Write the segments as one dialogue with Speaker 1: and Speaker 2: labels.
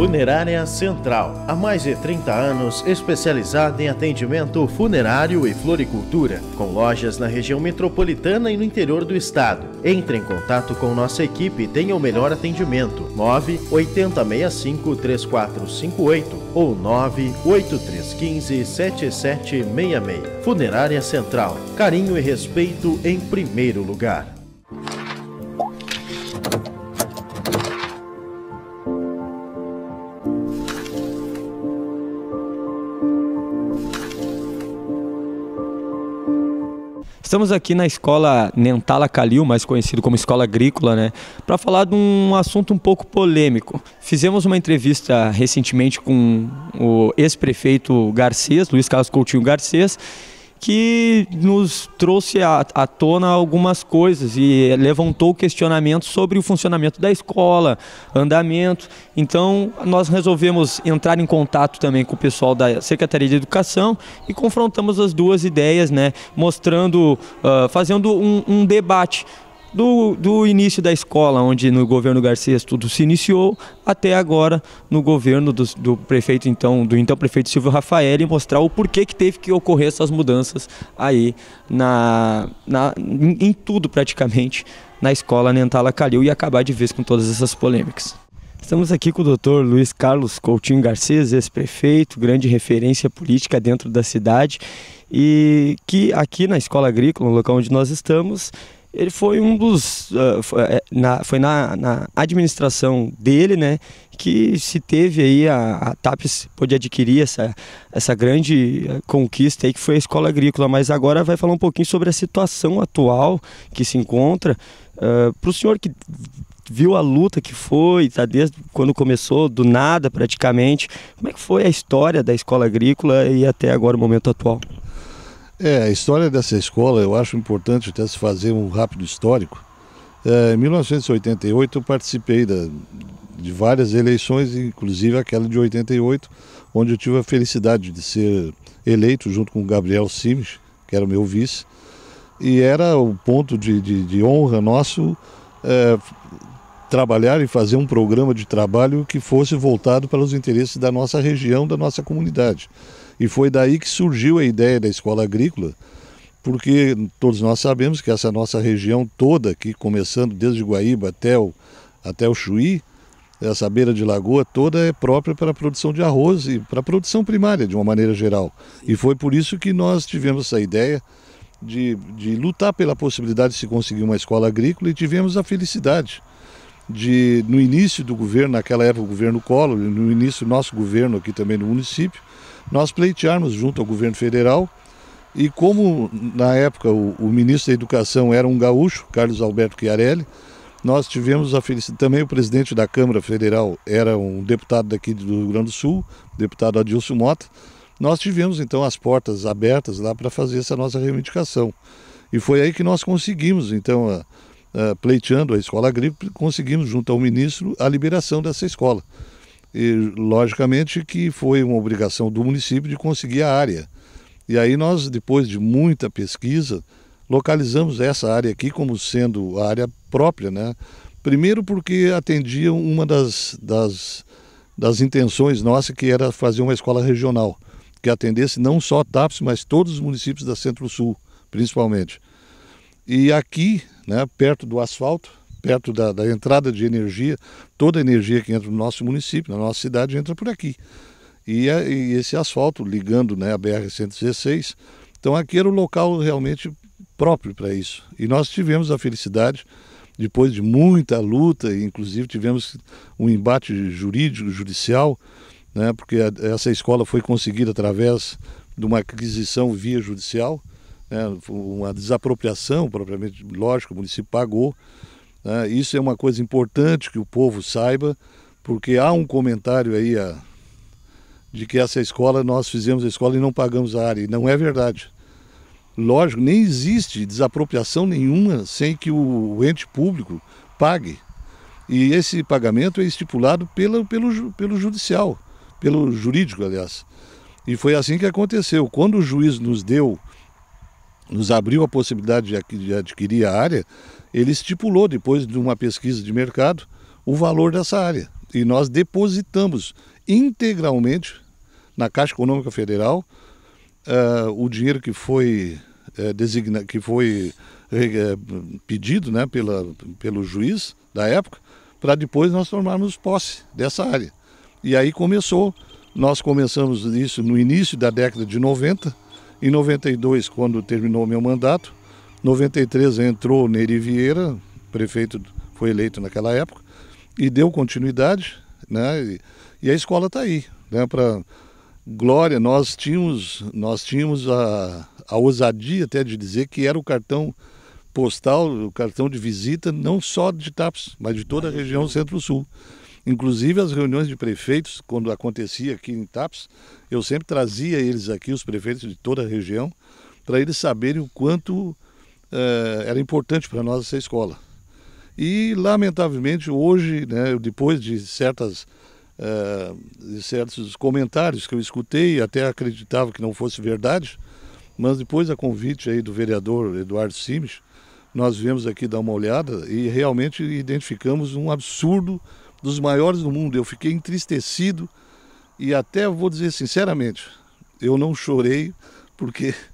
Speaker 1: Funerária Central, há mais de 30 anos especializada em atendimento funerário e floricultura, com lojas na região metropolitana e no interior do estado. Entre em contato com nossa equipe e tenha o melhor atendimento. 9 8065 3458 ou 9 8315 7766. Funerária Central, carinho e respeito em primeiro lugar. Estamos aqui na escola Nentala Calil, mais conhecido como Escola Agrícola, né, para falar de um assunto um pouco polêmico. Fizemos uma entrevista recentemente com o ex-prefeito Garcês, Luiz Carlos Coutinho Garcês, que nos trouxe à, à, tona algumas coisas e levantou questionamentos sobre o funcionamento da escola, andamento. Então, nós resolvemos entrar em contato também com o pessoal da Secretaria de Educação e confrontamos as duas ideias, né, mostrando, uh, fazendo um, um debate do, do início da escola, onde no governo Garcia tudo se iniciou, até agora no governo do, do, prefeito então, do então prefeito Silvio Rafael, e mostrar o porquê que teve que ocorrer essas mudanças aí na, na, em tudo praticamente na escola Nentala Calil e acabar de vez com todas essas polêmicas. Estamos aqui com o doutor Luiz Carlos Coutinho Garcia ex-prefeito, grande referência política dentro da cidade e que aqui na Escola Agrícola, no local onde nós estamos, ele foi um dos uh, ah, foi, eh, na, foi na, na, administração dele né que se teve aí a, a TAPES pôde adquirir essa, essa grande eh, conquista aí que foi a escola agrícola mas agora vai falar um pouquinho sobre a situação atual que se encontra uh, ah, para o senhor que viu a luta que foi tá desde quando começou do nada praticamente como é que foi a história da escola agrícola e até agora o momento
Speaker 2: atual é, a história dessa escola eu acho importante até se fazer um rápido histórico. É, em 1988 eu participei da, de várias eleições, inclusive aquela de 88, onde eu tive a felicidade de ser eleito junto com o Gabriel Simes, que era o meu vice, e era o ponto de, de, de honra nosso é, trabalhar e fazer um programa de trabalho que fosse voltado para os interesses da nossa região, da nossa comunidade. E foi daí que surgiu a ideia da escola agrícola, porque todos nós sabemos que essa nossa região toda, aqui começando desde Guaíba até o, até o Chuí, essa beira de lagoa toda é própria para a produção de arroz e para a produção primária, de uma maneira geral. E foi por isso que nós tivemos essa ideia de, de lutar pela possibilidade de se conseguir uma escola agrícola e tivemos a felicidade de, no início do governo, naquela época o governo Collor, no início do nosso governo aqui também no município, nós pleitearmos junto ao governo federal. E como na época o, o ministro da Educação era um gaúcho, Carlos Alberto Chiarelli, nós tivemos a felicidade, também o presidente da Câmara Federal era um deputado daqui do Rio Grande do Sul, deputado Adilson Mota. Nós tivemos então as portas abertas lá para fazer essa nossa reivindicação. E foi aí que nós conseguimos, então, a, a, pleiteando a escola agrícola, conseguimos, junto ao ministro, a liberação dessa escola. E, logicamente que foi uma obrigação do município de conseguir a área. E aí nós, depois de muita pesquisa, localizamos essa área aqui como sendo a área própria, né? Primeiro porque atendia uma das, das, das intenções nossa, que era fazer uma escola regional, que atendesse não só TAPS, mas todos os municípios da Centro-Sul, principalmente. E aqui, né, perto do asfalto, perto da, da entrada de energia, toda a energia que entra no nosso município, na nossa cidade, entra por aqui. E, é, e esse asfalto ligando né, a BR-116, então aqui era o local realmente próprio para isso. E nós tivemos a felicidade, depois de muita luta, inclusive tivemos um embate jurídico, judicial, né, porque essa escola foi conseguida através de uma aquisição via judicial, né, uma desapropriação propriamente, lógico, o município pagou, né? Isso é uma coisa importante que o povo saiba, porque há um comentário aí a, ah, de que essa escola, nós fizemos a escola e não pagamos a área. E não é verdade. Lógico, nem existe desapropriação nenhuma sem que o ente público pague. E esse pagamento é estipulado pela, pelo, pelo judicial, pelo jurídico, aliás. E foi assim que aconteceu. Quando o juiz nos deu nos abriu a possibilidade de adquirir a área, ele estipulou, depois de uma pesquisa de mercado, o valor dessa área. E nós depositamos integralmente na Caixa Econômica Federal uh, o dinheiro que foi, uh, designa, que foi uh, pedido né, pela, pelo juiz da época, para depois nós tomarmos posse dessa área. E aí começou, nós começamos isso no início da década de 90, em 92, quando terminou meu mandato, 93 entrou Neri Vieira, prefeito foi eleito naquela época, e deu continuidade, né? E, e a escola está aí, né? Para glória, nós tínhamos, nós tínhamos a, a ousadia até de dizer que era o cartão postal, o cartão de visita, não só de TAPS, mas de toda a região Centro-Sul. Inclusive as reuniões de prefeitos, quando acontecia aqui em Taps, eu sempre trazia eles aqui, os prefeitos de toda a região, para eles saberem o quanto eh, era importante para nós essa escola. E, lamentavelmente, hoje, né, depois de, certas, eh, de certos comentários que eu escutei, até acreditava que não fosse verdade, mas depois a convite aí do vereador Eduardo Simes, nós viemos aqui dar uma olhada e realmente identificamos um absurdo dos maiores do mundo. Eu fiquei entristecido e até vou dizer sinceramente, eu não chorei porque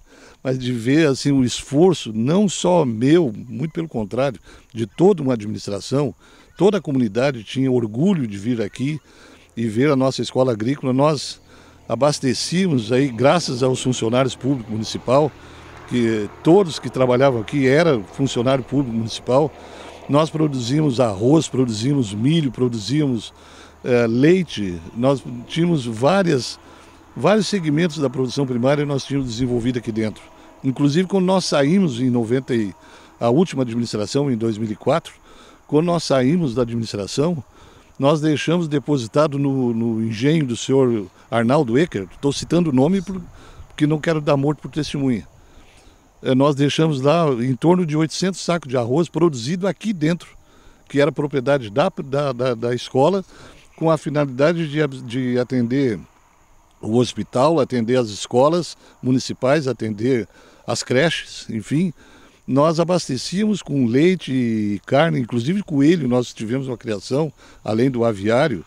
Speaker 2: mas de ver assim o esforço não só meu, muito pelo contrário, de toda uma administração, toda a comunidade tinha orgulho de vir aqui e ver a nossa escola agrícola. Nós abastecíamos aí graças aos funcionários públicos municipal, que todos que trabalhavam aqui era funcionário público municipal. Nós produzimos arroz, produzimos milho, produzimos é, leite, nós tínhamos várias, vários segmentos da produção primária nós tínhamos desenvolvido aqui dentro. Inclusive, quando nós saímos em 90, a última administração, em 2004, quando nós saímos da administração, nós deixamos depositado no, no engenho do senhor Arnaldo Ecker, estou citando o nome porque não quero dar morte por testemunha eh, nós deixamos lá em torno de 800 sacos de arroz produzido aqui dentro, que era propriedade da, da, da, da escola, com a finalidade de, de atender o hospital, atender as escolas municipais, atender as creches, enfim. Nós abastecíamos com leite e carne, inclusive coelho, nós tivemos uma criação, além do aviário.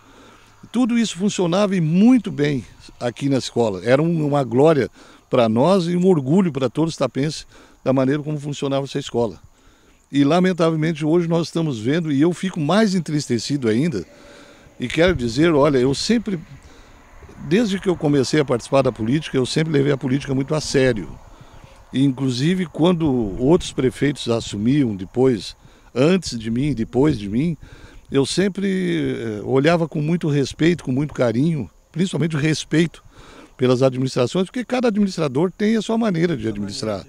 Speaker 2: Tudo isso funcionava e muito bem aqui na escola. Era uma glória para nós e um orgulho para todos os tapenses da maneira como funcionava essa escola. E lamentavelmente hoje nós estamos vendo, e eu fico mais entristecido ainda, e quero dizer, olha, eu sempre, desde que eu comecei a participar da política, eu sempre levei a política muito a sério. E, inclusive, quando outros prefeitos assumiam depois, antes de mim, depois de mim, eu sempre eh, olhava com muito respeito, com muito carinho, principalmente o respeito pelas administrações, porque cada administrador tem a sua maneira de administrar.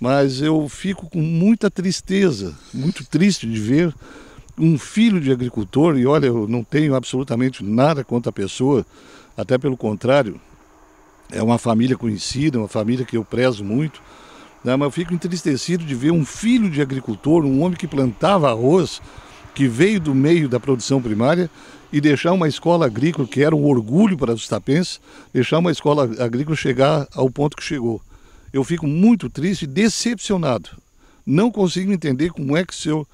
Speaker 2: Mas eu fico com muita tristeza, muito triste de ver um filho de agricultor, e olha, eu não tenho absolutamente nada contra a pessoa, até pelo contrário, é uma família conhecida, uma família que eu prezo muito, né? mas eu fico entristecido de ver um filho de agricultor, um homem que plantava arroz, que veio do meio da produção primária, e deixar uma escola agrícola, que era um orgulho para os tapenses, deixar uma escola agrícola chegar ao ponto que chegou. Eu fico muito triste e decepcionado. Não consigo entender como é que o senhor,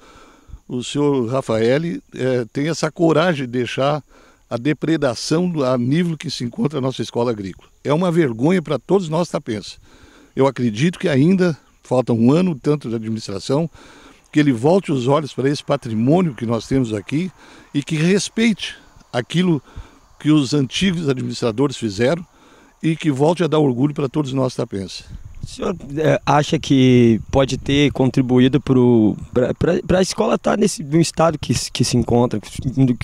Speaker 2: o senhor Rafael é, tem essa coragem de deixar a depredação a nível que se encontra a nossa escola agrícola. É uma vergonha para todos nós tapenses. Eu acredito que ainda falta um ano tanto de administração, que ele volte os olhos para esse patrimônio que nós temos aqui e que respeite aquilo que os antigos administradores fizeram e que volte a dar orgulho para todos nós tapenses. O senhor
Speaker 1: é, acha que pode ter contribuído para a escola estar tá nesse no estado que, que se encontra?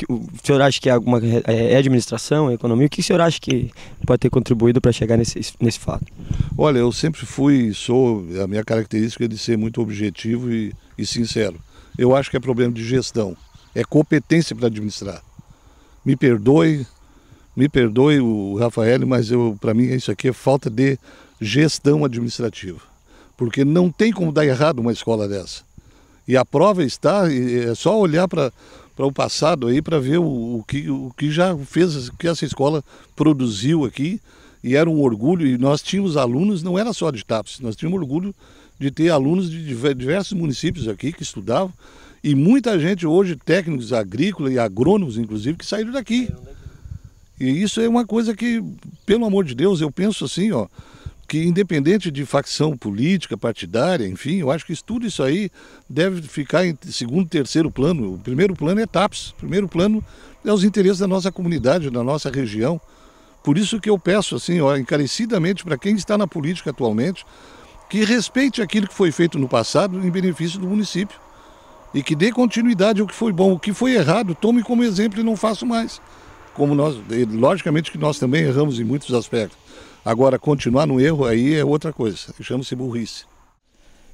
Speaker 1: O senhor acha que é, alguma, é, é administração, é economia? O que o senhor acha que pode ter contribuído para chegar nesse, nesse fato?
Speaker 2: Olha, eu sempre fui, sou, a minha característica é de ser muito objetivo e, e sincero. Eu acho que é problema de gestão, é competência para administrar. Me perdoe, me perdoe o Rafael, mas para mim isso aqui é falta de gestão administrativa. Porque não tem como dar errado uma escola dessa. E a prova está, é só olhar para o passado aí para ver o, o, que, o que já fez, o que essa escola produziu aqui. E era um orgulho, e nós tínhamos alunos, não era só de TAPS, nós tínhamos orgulho de ter alunos de diversos municípios aqui que estudavam e muita gente hoje, técnicos agrícolas e agrônomos, inclusive, que saíram daqui. E isso é uma coisa que, pelo amor de Deus, eu penso assim, ó, que independente de facção política, partidária, enfim, eu acho que tudo isso aí deve ficar em segundo, terceiro plano. O primeiro plano é TAPS, o primeiro plano é os interesses da nossa comunidade, da nossa região. Por isso que eu peço, assim, ó, encarecidamente para quem está na política atualmente, que respeite aquilo que foi feito no passado em benefício do município e que dê continuidade ao que foi bom. O que foi errado, tome como exemplo e não faça mais. Como nós, logicamente que nós também erramos em muitos aspectos Agora, continuar no erro aí é outra coisa, chama-se burrice.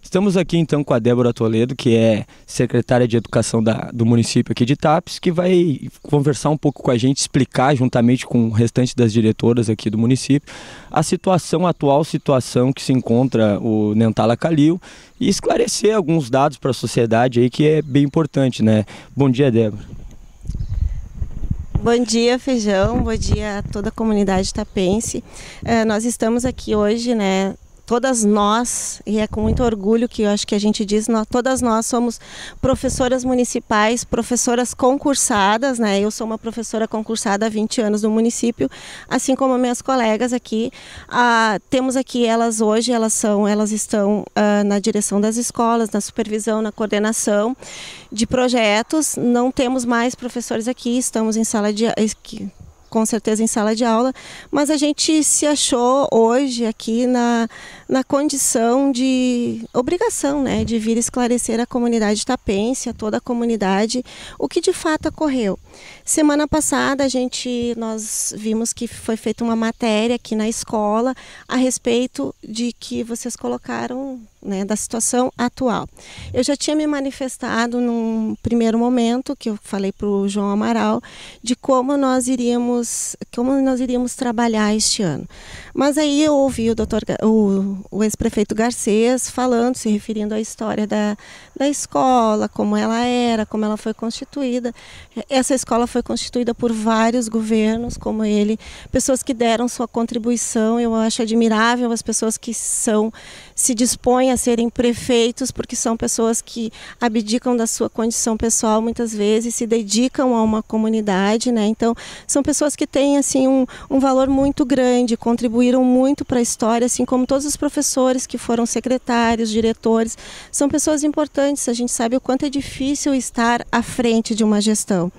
Speaker 2: Estamos aqui então com a Débora Toledo, que é
Speaker 1: secretária de Educação da, do município aqui de Tapes, que vai conversar um pouco com a gente, explicar juntamente com o restante das diretoras aqui do município a situação, a atual situação que se encontra o Nentala Calil e esclarecer alguns dados para a sociedade aí que é bem importante, né? Bom dia, Débora.
Speaker 3: Bom dia, Feijão. Bom dia a toda a comunidade tapense. Uh, nós estamos aqui hoje, né, todas nós, e é com muito orgulho que eu acho que a gente diz, nós, todas nós somos professoras municipais, professoras concursadas, né? Eu sou uma professora concursada há 20 anos no município, assim como minhas colegas aqui. Ah, temos aqui elas hoje, elas são, elas estão ah, na direção das escolas, na supervisão, na coordenação de projetos. Não temos mais professores aqui, estamos em sala de com certeza em sala de aula, mas a gente se achou hoje aqui na, na condição de obrigação, né, de vir esclarecer a comunidade tapense, a toda a comunidade, o que de fato ocorreu. Semana passada a gente nós vimos que foi feita uma matéria aqui na escola a respeito de que vocês colocaram né, da situação atual. Eu já tinha me manifestado num primeiro momento que eu falei para o João Amaral de como nós iríamos como nós iríamos trabalhar este ano. Mas aí eu ouvi o doutor o, o ex-prefeito Garcês falando, se referindo à história da da escola, como ela era, como ela foi constituída. Essa escola foi constituída por vários governos, como ele, pessoas que deram sua contribuição. Eu acho admirável as pessoas que são se dispõem a serem prefeitos, porque são pessoas que abdicam da sua condição pessoal muitas vezes, se dedicam a uma comunidade, né? Então, são pessoas que têm assim um, um valor muito grande, contribuíram muito para a história, assim como todos os professores que foram secretários, diretores, são pessoas importantes estudantes, a gente sabe o quanto é difícil estar à frente de uma gestão.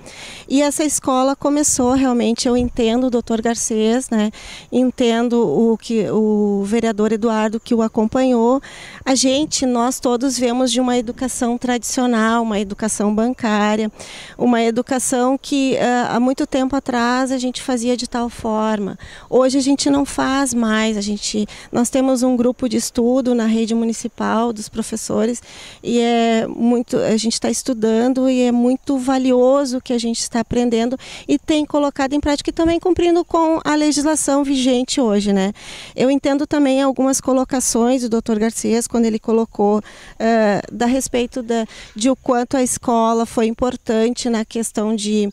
Speaker 3: E essa escola começou realmente, eu entendo o doutor Garcês, né? entendo o que o vereador Eduardo que o acompanhou. A gente, nós todos vemos de uma educação tradicional, uma educação bancária, uma educação que uh, há muito tempo atrás a gente fazia de tal forma. Hoje a gente não faz mais, a gente nós temos um grupo de estudo na rede municipal dos professores e é é muito, a gente está estudando e é muito valioso o que a gente está aprendendo e tem colocado em prática e também cumprindo com a legislação vigente hoje, né? Eu entendo também algumas colocações do Dr. Garcias quando ele colocou uh, da respeito da, de o quanto a escola foi importante na questão de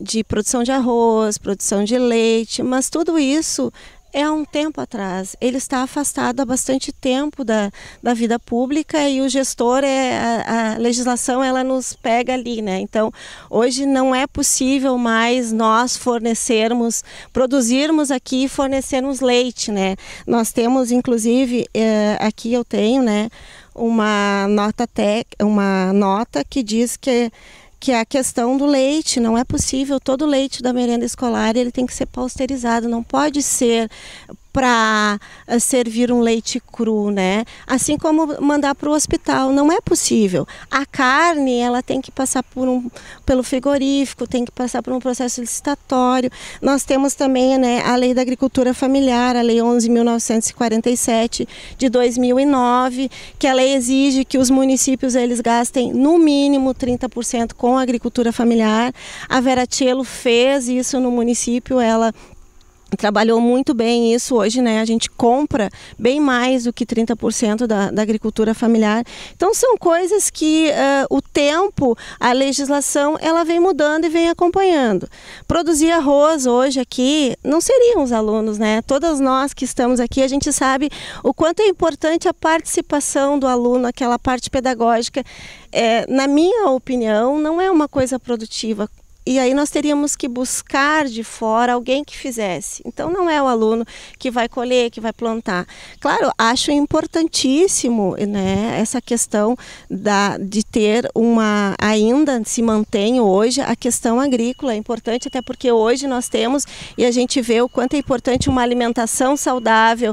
Speaker 3: de produção de arroz, produção de leite, mas tudo isso é há um tempo atrás. Ele está afastado há bastante tempo da, da vida pública e o gestor é a, a, legislação ela nos pega ali, né? Então hoje não é possível mais nós fornecermos, produzirmos aqui e fornecermos leite, né? Nós temos inclusive é, aqui eu tenho, né? Uma nota tec, uma nota que diz que que é a questão do leite. Não é possível todo leite da merenda escolar ele tem que ser pasteurizado, não pode ser para ah, servir um leite cru, né? Assim como mandar para o hospital, não é possível. A carne, ela tem que passar por um, pelo frigorífico, tem que passar por um processo licitatório. Nós temos também né, a Lei da Agricultura Familiar, a Lei 11.947 de 2009, que ela exige que os municípios eles gastem no mínimo 30% com a agricultura familiar. A Tchelo fez isso no município, ela trabalhou muito bem isso hoje, né? A gente compra bem mais do que 30% da, da agricultura familiar. Então são coisas que uh, o tempo, a legislação, ela vem mudando e vem acompanhando. Produzir arroz hoje aqui não seriam os alunos, né? Todas nós que estamos aqui, a gente sabe o quanto é importante a participação do aluno, aquela parte pedagógica. É, na minha opinião, não é uma coisa produtiva e aí nós teríamos que buscar de fora alguém que fizesse. Então não é o aluno que vai colher, que vai plantar. Claro, acho importantíssimo né, essa questão da, de ter uma. Ainda se mantém hoje a questão agrícola. É importante até porque hoje nós temos e a gente vê o quanto é importante uma alimentação saudável,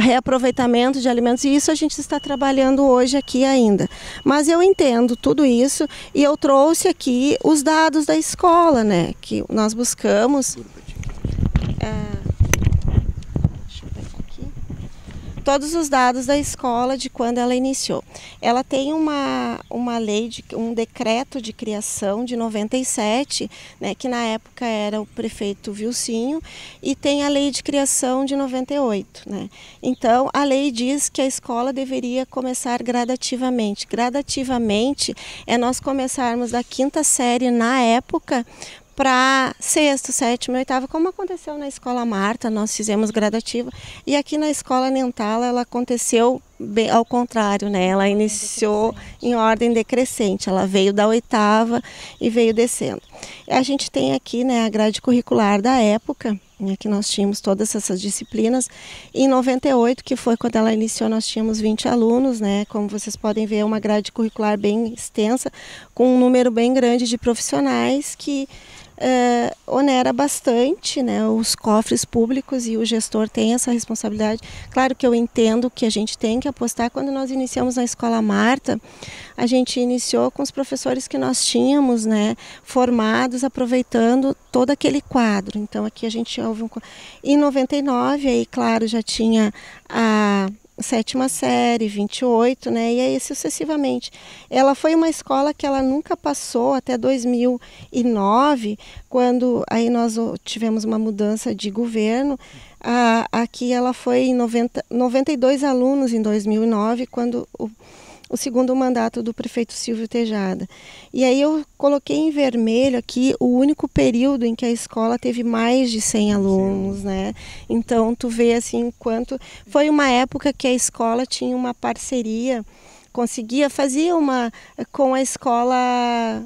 Speaker 3: reaproveitamento de alimentos. E isso a gente está trabalhando hoje aqui ainda. Mas eu entendo tudo isso e eu trouxe aqui os dados da escola escola, né? Que nós buscamos. É, todos os dados da escola de quando ela iniciou. Ela tem uma, uma lei, de, um decreto de criação de 97, né, que na época era o prefeito Vilcinho, e tem a lei de criação de 98. Né? Então, a lei diz que a escola deveria começar gradativamente. Gradativamente é nós começarmos da quinta série na época para sexto, sétimo e oitavo, como aconteceu na escola Marta, nós fizemos gradativa. E aqui na escola Nentala ela aconteceu bem, ao contrário, né? Ela iniciou em ordem decrescente, ela veio da oitava e veio descendo. E a gente tem aqui né, a grade curricular da época, né, que nós tínhamos todas essas disciplinas. Em 98, que foi quando ela iniciou, nós tínhamos 20 alunos, né? Como vocês podem ver, é uma grade curricular bem extensa, com um número bem grande de profissionais que uh, onera bastante né, os cofres públicos e o gestor tem essa responsabilidade. Claro que eu entendo que a gente tem que apostar. Quando nós iniciamos na Escola Marta, a gente iniciou com os professores que nós tínhamos né, formados, aproveitando todo aquele quadro. Então aqui a gente houve um. Em 99, aí, claro, já tinha a sétima série, 28, né? E aí sucessivamente. Ela foi uma escola que ela nunca passou até 2009, quando aí nós tivemos uma mudança de governo. Ah, aqui ela foi em 90, 92 alunos em 2009, quando o o segundo mandato do prefeito Silvio Tejada. E aí eu coloquei em vermelho aqui o único período em que a escola teve mais de 100 alunos, né? Então tu vê assim quanto foi uma época que a escola tinha uma parceria conseguia, fazia uma eh, com a escola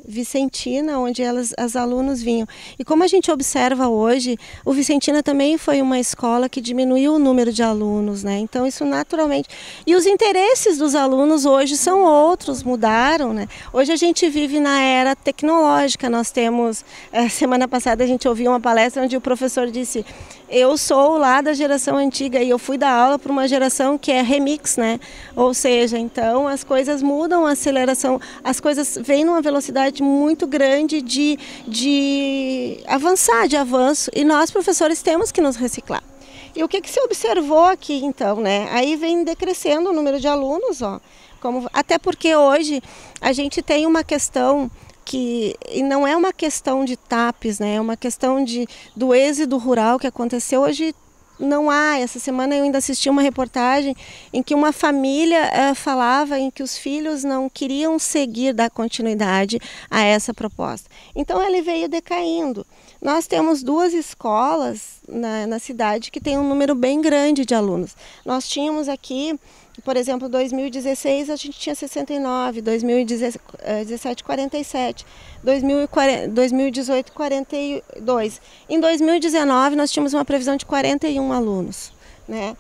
Speaker 3: Vicentina, onde elas, as alunos vinham. E como a gente observa hoje, o Vicentina também foi uma escola que diminuiu o número de alunos, né? Então isso naturalmente. E os interesses dos alunos hoje são outros, mudaram, né? Hoje a gente vive na era tecnológica. Nós temos eh, semana passada a gente ouviu uma palestra onde o professor disse: "Eu sou lá da geração antiga e eu fui dar aula para uma geração que é remix, né? Ou seja, então as coisas mudam, a aceleração, as coisas vêm numa velocidade muito grande de, de avançar, de avanço, e nós, professores, temos que nos reciclar. E o que, que se observou aqui, então, né? Aí vem decrescendo o número de alunos, ó. Como, até porque hoje a gente tem uma questão que e não é uma questão de TAPES, né? É uma questão de, do êxodo rural que aconteceu. Hoje não há. Essa semana eu ainda assisti uma reportagem em que uma família é, falava em que os filhos não queriam seguir, dar continuidade a essa proposta. Então ele veio decaindo. Nós temos duas escolas na, na cidade que tem um número bem grande de alunos. Nós tínhamos aqui por exemplo, 2016 a gente tinha 69, 2017 47, 2018 42. Em 2019 nós tínhamos uma previsão de 41 alunos, né?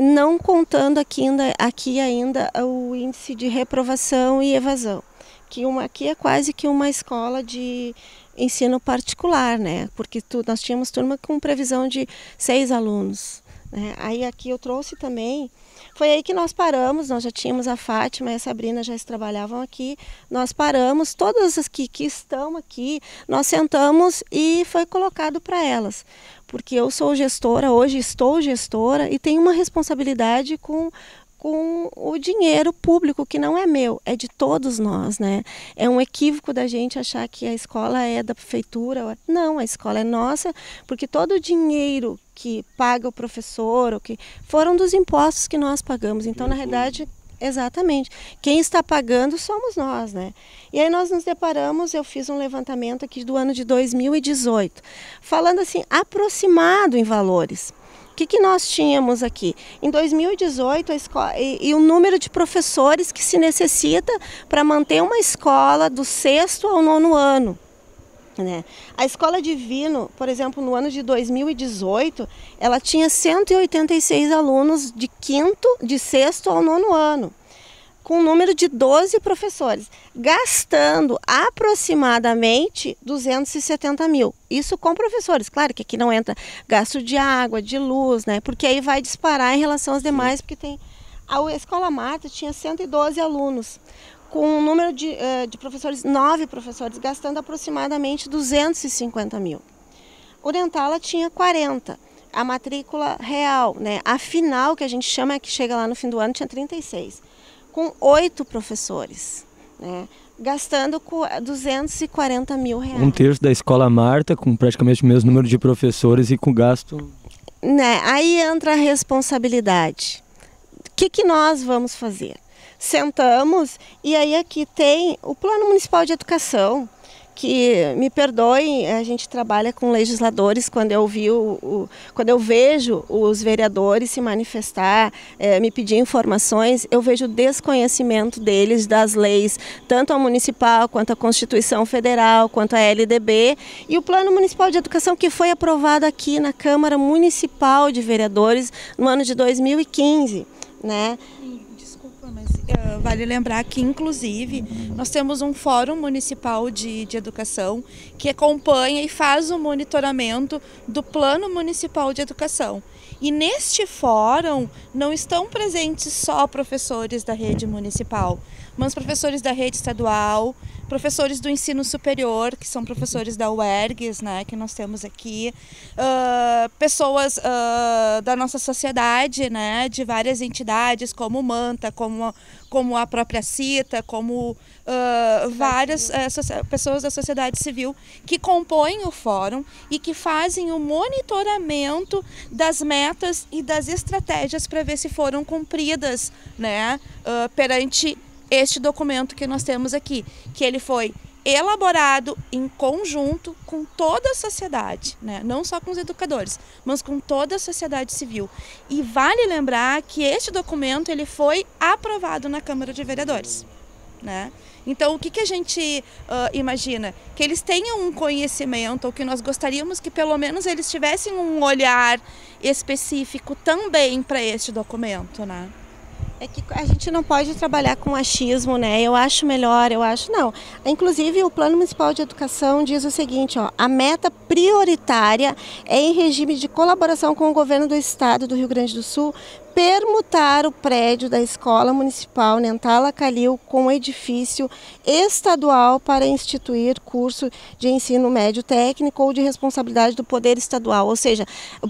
Speaker 3: Não contando aqui ainda, aqui ainda o índice de reprovação e evasão, que uma aqui é quase que uma escola de ensino particular, né? Porque tu, nós tínhamos turma com previsão de seis alunos. Né? Aí aqui eu trouxe também foi aí que nós paramos, nós já tínhamos a Fátima e a Sabrina já trabalhavam aqui, nós paramos, todas as que, que estão aqui, nós sentamos e foi colocado para elas. Porque eu sou gestora, hoje estou gestora e tenho uma responsabilidade com com o dinheiro público que não é meu, é de todos nós, né? É um equívoco da gente achar que a escola é da prefeitura, é, não, a escola é nossa, porque todo o dinheiro que paga o professor, ou que foram dos impostos que nós pagamos. Então, é na realidade, Exatamente. Quem está pagando somos nós, né? E aí nós nos deparamos, eu fiz um levantamento aqui do ano de 2018, falando assim, aproximado em valores. O que, que nós tínhamos aqui? Em 2018, a escola, e, e o número de professores que se necessita para manter uma escola do sexto ao nono ano. Né? A Escola Divino, por exemplo, no ano de 2018, ela tinha 186 alunos de quinto, de sexto ao nono ano, com um número de 12 professores, gastando aproximadamente 270 mil. Isso com professores, claro que aqui não entra gasto de água, de luz, né? porque aí vai disparar em relação aos demais, porque tem... A Escola Mata tinha 112 alunos com um número de, eh, de professores, nove professores, gastando aproximadamente 250 mil. o dentala tinha 40. A matrícula real, né, a final que a gente chama, que chega lá no fim do ano, tinha 36. Com oito professores, né, gastando 240 eh, mil reais. Um
Speaker 1: terço da escola Marta, com praticamente o mesmo número de professores e com gasto...
Speaker 3: Né, aí entra a responsabilidade. O que, que nós vamos fazer? sentamos e aí aqui tem o Plano Municipal de Educação, que me perdoem, a gente trabalha com legisladores quando eu vi o, o quando eu vejo os vereadores se manifestar, é, me pedir informações, eu vejo desconhecimento deles das leis, tanto a municipal quanto a Constituição Federal, quanto a LDB e o Plano Municipal de Educação que foi aprovado aqui na Câmara Municipal de Vereadores no ano de 2015, né?
Speaker 4: Ah, vale lembrar que, inclusive, nós temos um Fórum Municipal de, de Educação que acompanha e faz o monitoramento do Plano Municipal de Educação. E neste fórum não estão presentes só professores da rede municipal, mas professores da rede estadual, professores do ensino superior, que são professores da UERGS, né, que nós temos aqui, uh, pessoas uh, da nossa sociedade, né, de várias entidades, como Manta, como, como a própria CITA, como uh, várias eh, pessoas da sociedade civil que compõem o fórum e que fazem o monitoramento das metas e das estratégias para ver se foram cumpridas né, perante este documento que nós temos aqui, que ele foi elaborado em conjunto com toda a sociedade, né? não só com os educadores, mas com toda a sociedade civil. E vale lembrar que este documento ele foi aprovado na Câmara de Vereadores. Né? Então, o que, que a gente uh, imagina? Que eles tenham um conhecimento, ou que nós gostaríamos que pelo menos eles tivessem um olhar específico também para este documento. Né? É que a gente não pode trabalhar com achismo, né? Eu acho melhor, eu acho não. Inclusive,
Speaker 3: o Plano Municipal de Educação diz o seguinte, ó, a meta prioritária é em regime de colaboração com o governo do estado do Rio Grande do Sul permutar o prédio da Escola Municipal Nentala Calil com edifício estadual para instituir curso de ensino médio técnico ou de responsabilidade do poder estadual. Ou seja,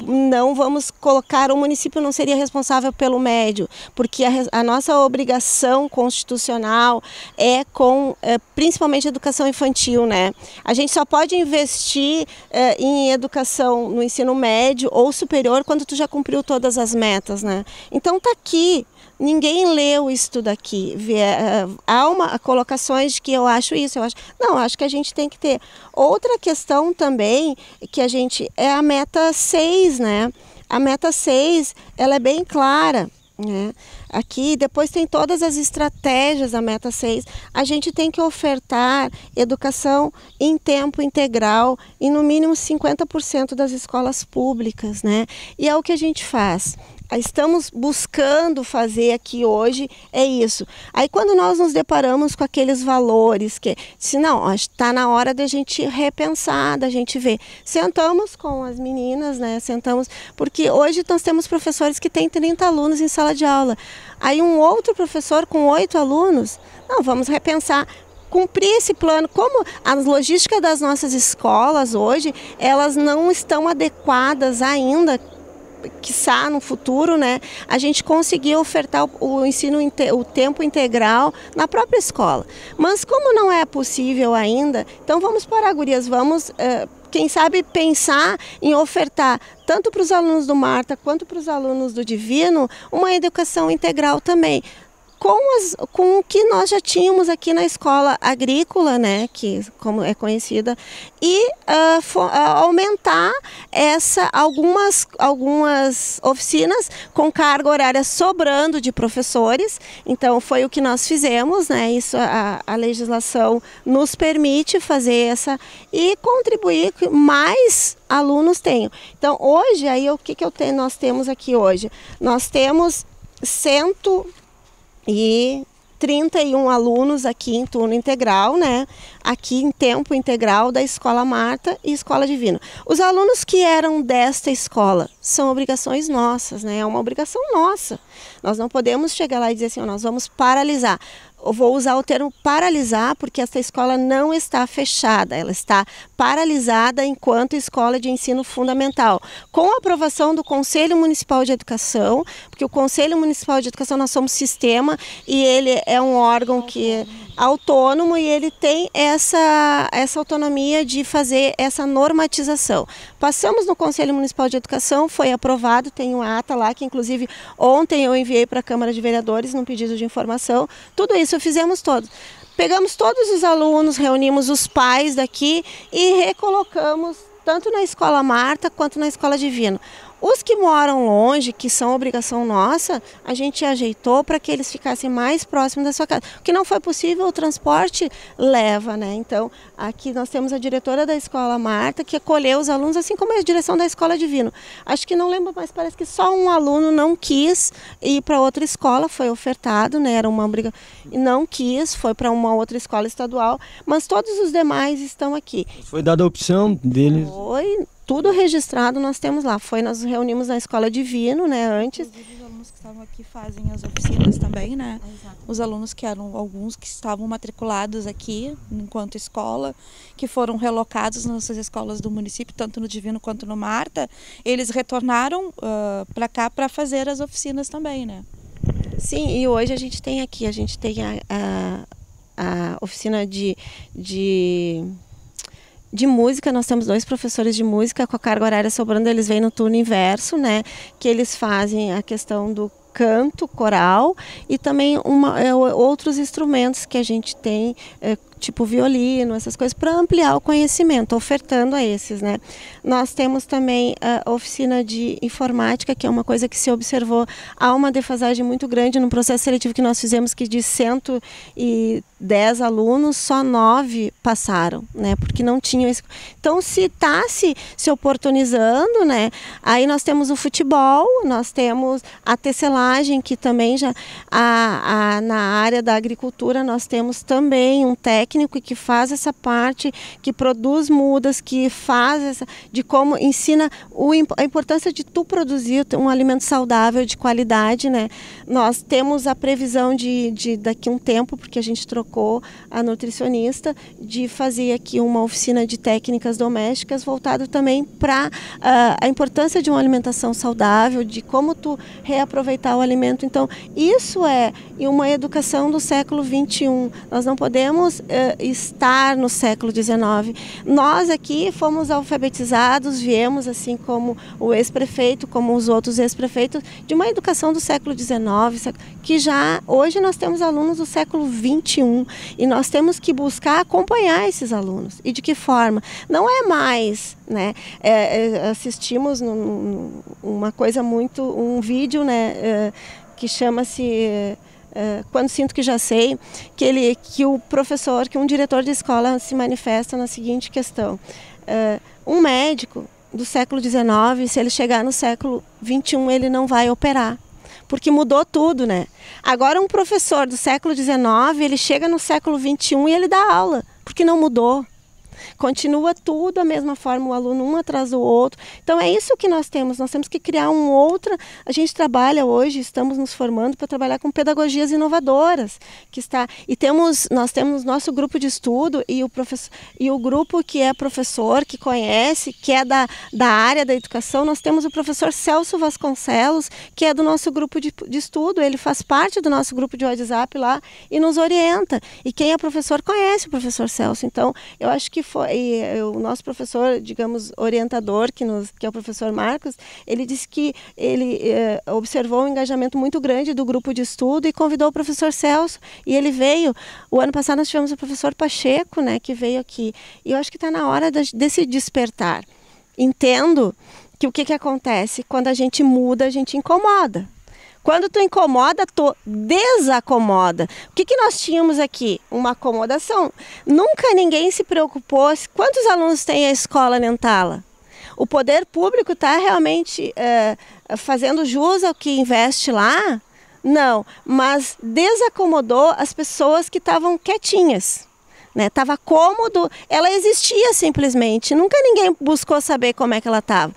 Speaker 3: não vamos colocar o município não seria responsável pelo médio, porque a, a nossa obrigação constitucional é com é, principalmente educação infantil, né? A gente só pode investir é, em educação no ensino médio ou superior quando tu já cumpriu todas as metas, né? Então tá aqui, ninguém leu isso tudo aqui. Eh, há uma, colocações de que eu acho isso, eu acho. Não, acho que a gente tem que ter. Outra questão também, que a gente. É a meta 6, né? A meta 6, ela é bem clara. Né? Aqui depois tem todas as estratégias da meta 6. A gente tem que ofertar educação em tempo integral e no mínimo 50% das escolas públicas, né? E é o que a gente faz estamos buscando fazer aqui hoje é isso. Aí quando nós nos deparamos com aqueles valores que, se não, está na hora da gente repensar, da gente ver. Sentamos com as meninas, né? Sentamos porque hoje nós temos professores que têm 30 alunos em sala de aula. Aí um outro professor com oito alunos, não, vamos repensar cumprir esse plano. Como as logísticas das nossas escolas hoje, elas não estão adequadas ainda quiçá no futuro, né, a gente conseguir ofertar o, ensino, o tempo integral na própria escola. Mas como não é possível ainda, então vamos para gurias, vamos eh, quem sabe pensar em ofertar tanto para os alunos do Marta quanto para os alunos do Divino uma educação integral também, com, as, com o que nós já tínhamos aqui na escola agrícola, né, que como é conhecida, e uh, ah, for, uh, ah, aumentar essa algumas, algumas oficinas com carga horária sobrando de professores. Então foi o que nós fizemos, né, isso a, a legislação nos permite fazer essa e contribuir que mais alunos tenham. Então hoje aí o que, que eu tenho, nós temos aqui hoje? Nós temos cento e 31 alunos aqui em turno integral, né? Aqui em tempo integral da Escola Marta e Escola Divino. Os alunos que eram desta escola são obrigações nossas, né? É uma obrigação nossa. Nós não podemos chegar lá e dizer assim, nós vamos paralisar eu vou usar o termo paralisar, porque essa escola não está fechada, ela está paralisada enquanto escola de ensino fundamental. Com a aprovação do Conselho Municipal de Educação, porque o Conselho Municipal de Educação nós somos sistema e ele é um órgão que autônomo e ele tem essa, essa autonomia de fazer essa normatização. Passamos no Conselho Municipal de Educação, foi aprovado, tem um ata lá que inclusive ontem eu enviei para a Câmara de Vereadores num pedido de informação. Tudo isso fizemos todos. Pegamos todos os alunos, reunimos os pais daqui e recolocamos tanto na escola Marta quanto na escola Divino. Os que moram longe, que são obrigação nossa, a gente ajeitou para que eles ficassem mais próximos da sua casa. O que não foi possível, o transporte leva, né? Então, aqui nós temos a diretora da escola, Marta, que acolheu os alunos, assim como a direção da escola Divino. Acho que não lembro, mas parece que só um aluno não quis ir para outra escola, foi ofertado, né? Era uma obrigação e não quis, foi para uma outra escola estadual, mas todos os demais estão aqui.
Speaker 1: Foi dada a opção deles?
Speaker 3: Foi tudo registrado nós temos lá. Foi, nós reunimos na escola divino, né, antes.
Speaker 4: Inclusive, os alunos que estavam aqui fazem as oficinas também, né? Exato. Os alunos que eram alguns que estavam matriculados aqui enquanto escola, que foram relocados nas nossas escolas do município, tanto no Divino quanto no Marta, eles retornaram uh, para cá para fazer as oficinas também, né? Sim,
Speaker 3: e hoje a gente tem aqui, a gente tem a, a, a oficina de, de de música, nós temos dois professores de música com a carga horária sobrando, eles vêm no turno inverso, né? Que eles fazem a questão do canto coral e também uma, é, outros instrumentos que a gente tem, é, tipo violino, essas coisas, para ampliar o conhecimento, ofertando a esses. Né? Nós temos também a ah, oficina de informática, que é uma coisa que se observou, há uma defasagem muito grande no processo seletivo que nós fizemos, que de 110 alunos, só 9 passaram, né? porque não tinham esse... Então, se está se, se oportunizando, né? aí nós temos o futebol, nós temos a tecelagem, que também já a, a na área da agricultura nós temos também um técnico técnico que faz essa parte, que produz mudas, que faz essa, de como ensina o, a importância de tu produzir um alimento saudável de qualidade, né? Nós temos a previsão de, de daqui um tempo, porque a gente trocou a nutricionista, de fazer aqui uma oficina de técnicas domésticas voltado também para uh, ah, a importância de uma alimentação saudável, de como tu reaproveitar o alimento. Então, isso é uma educação do século 21. Nós não podemos eh, eh, estar no século XIX. Nós aqui fomos alfabetizados, viemos, assim como o ex-prefeito, como os outros ex-prefeitos, de uma educação do século XIX, que já hoje nós temos alunos do século XXI e nós temos que buscar acompanhar esses alunos. E de que forma? Não é mais, né? É, assistimos num, uma coisa muito, um vídeo, né? que chama-se eh, quando sinto que já sei, que, ele, que o professor, que um diretor de escola se manifesta na seguinte questão. Eh, um médico do século XIX, se ele chegar no século XXI, ele não vai operar. Porque mudou tudo, né? Agora um professor do século XIX, ele chega no século XXI e ele dá aula, porque não mudou. Continua tudo a mesma forma, o aluno um atrás do outro. Então é isso que nós temos, nós temos que criar um outro A gente trabalha hoje, estamos nos formando para trabalhar com pedagogias inovadoras, que está e temos nós temos nosso grupo de estudo e o professor e o grupo que é professor, que conhece, que é da, da área da educação, nós temos o professor Celso Vasconcelos, que é do nosso grupo de, de estudo, ele faz parte do nosso grupo de WhatsApp lá e nos orienta. E quem é professor conhece o professor Celso. Então, eu acho que foi, e o nosso professor, digamos, orientador, que, nos, que é o professor Marcos, ele disse que ele eh, observou um engajamento muito grande do grupo de estudo e convidou o professor Celso. E ele veio. O ano passado nós tivemos o professor Pacheco, né, que veio aqui. E eu acho que está na hora de, desse despertar. Entendo que o que, que acontece? Quando a gente muda, a gente incomoda. Quando tu incomoda, tu desacomoda. O que, que nós tínhamos aqui? Uma acomodação. Nunca ninguém se preocupou. Quantos alunos tem a escola Nentala? O poder público está realmente eh, fazendo jus ao que investe lá? Não, mas desacomodou as pessoas que estavam quietinhas. Né, tava cômodo, ela existia simplesmente, nunca ninguém buscou saber como é que ela estava.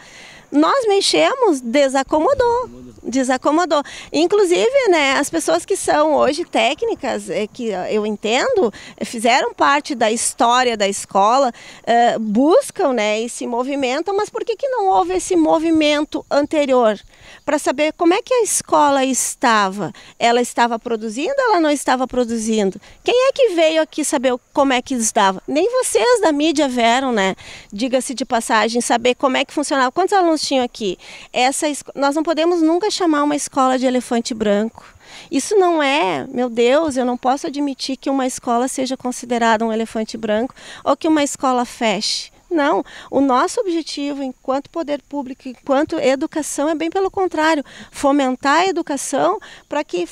Speaker 3: Nós mexemos, desacomodou desacomodou. Inclusive, né, as pessoas que são hoje técnicas, é, que eu entendo, eh, fizeram parte da história da escola, é, buscam né, e se movimentam, mas por que, que não houve esse movimento anterior? Para saber como é que a escola estava. Ela estava produzindo, ela não estava produzindo. Quem é que veio aqui saber como é que estava? Nem vocês da mídia vieram, né? Diga-se de passagem, saber como é que funcionava. Quantos alunos tinham aqui? Essa, nós não podemos nunca chamar uma escola de elefante branco. Isso não é, meu Deus, eu não posso admitir que uma escola seja considerada um elefante branco ou que uma escola feche. Não, o nosso objetivo enquanto poder público, enquanto educação, é bem pelo contrário, fomentar a educação para que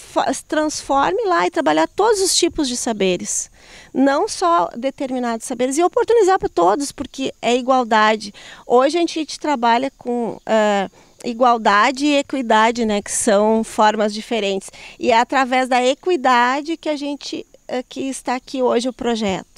Speaker 3: transforme lá e trabalhar todos os tipos de saberes, não só determinados saberes, e oportunizar para todos, porque é igualdade. Hoje a gente trabalha com. Uh, igualdade e equidade, né, que são formas diferentes. E é através da equidade que a gente eh, que está aqui hoje o projeto.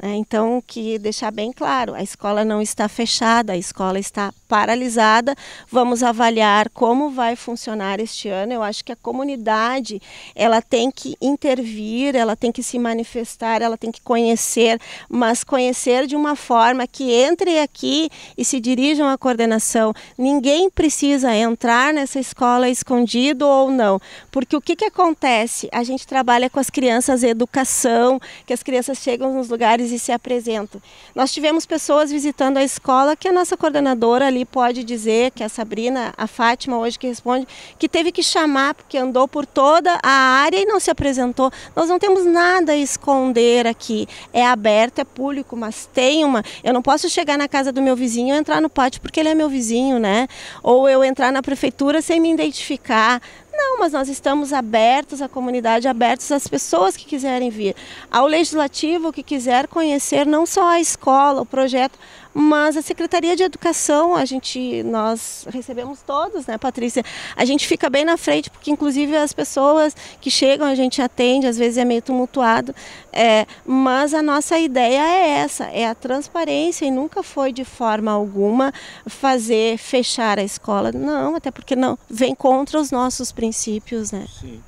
Speaker 3: Né? Então, que deixar bem claro, a escola não está fechada, a escola está paralisada. Vamos avaliar como vai funcionar este ano. Eu acho que a comunidade, ela tem que intervir, ela tem que se manifestar, ela tem que conhecer, mas conhecer de uma forma que entre aqui e se dirijam à coordenação. Ninguém precisa entrar nessa escola escondido ou não, porque o que, que acontece? A gente trabalha com as crianças educação, que as crianças chegam nos lugares e se apresentam. Nós tivemos pessoas visitando a escola que a nossa coordenadora ali pode dizer, que é a Sabrina, a Fátima hoje que responde, que teve que chamar porque andou por toda a área e não se apresentou. Nós não temos nada a esconder aqui. É aberto, é público, mas tem uma. Eu não posso chegar na casa do meu vizinho e entrar no pátio porque ele é meu vizinho, né? Ou eu entrar na prefeitura sem me identificar. Não, mas nós estamos abertos à comunidade, abertos às pessoas que quiserem vir, ao legislativo que quiser conhecer não só a escola, o projeto, mas a Secretaria de Educação, a gente, nós recebemos todos, né, Patrícia? A gente fica bem na frente, porque inclusive as pessoas que chegam, a gente atende, às vezes é meio tumultuado, é, mas a nossa ideia é essa, é a transparência e nunca foi de forma alguma fazer fechar a escola. Não, até porque não, vem contra os nossos princípios, né? Sim.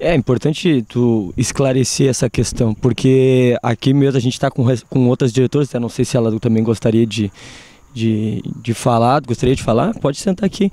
Speaker 1: É importante tu esclarecer essa questão, porque aqui mesmo a gente está com, com outras diretoras, até né? não sei se ela também gostaria de, de, de falar, gostaria de falar, pode sentar aqui.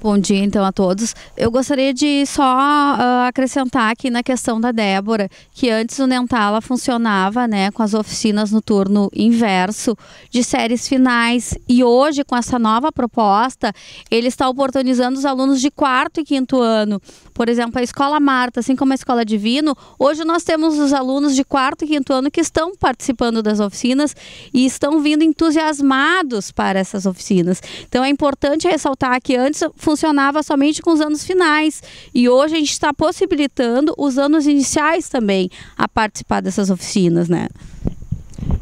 Speaker 5: Bom dia então a todos. Eu gostaria de só uh, acrescentar aqui na questão da Débora, que antes o Nentala funcionava, né, com as oficinas no turno inverso de séries finais e hoje com essa nova proposta, ele está oportunizando os alunos de quarto e quinto ano por exemplo, a Escola Marta, assim como a Escola Divino, hoje nós temos os alunos de quarto e quinto ano que estão participando das oficinas e estão vindo entusiasmados para essas oficinas. Então é importante ressaltar que antes funcionava somente com os anos finais e hoje a gente está possibilitando os anos iniciais também a participar dessas oficinas, né?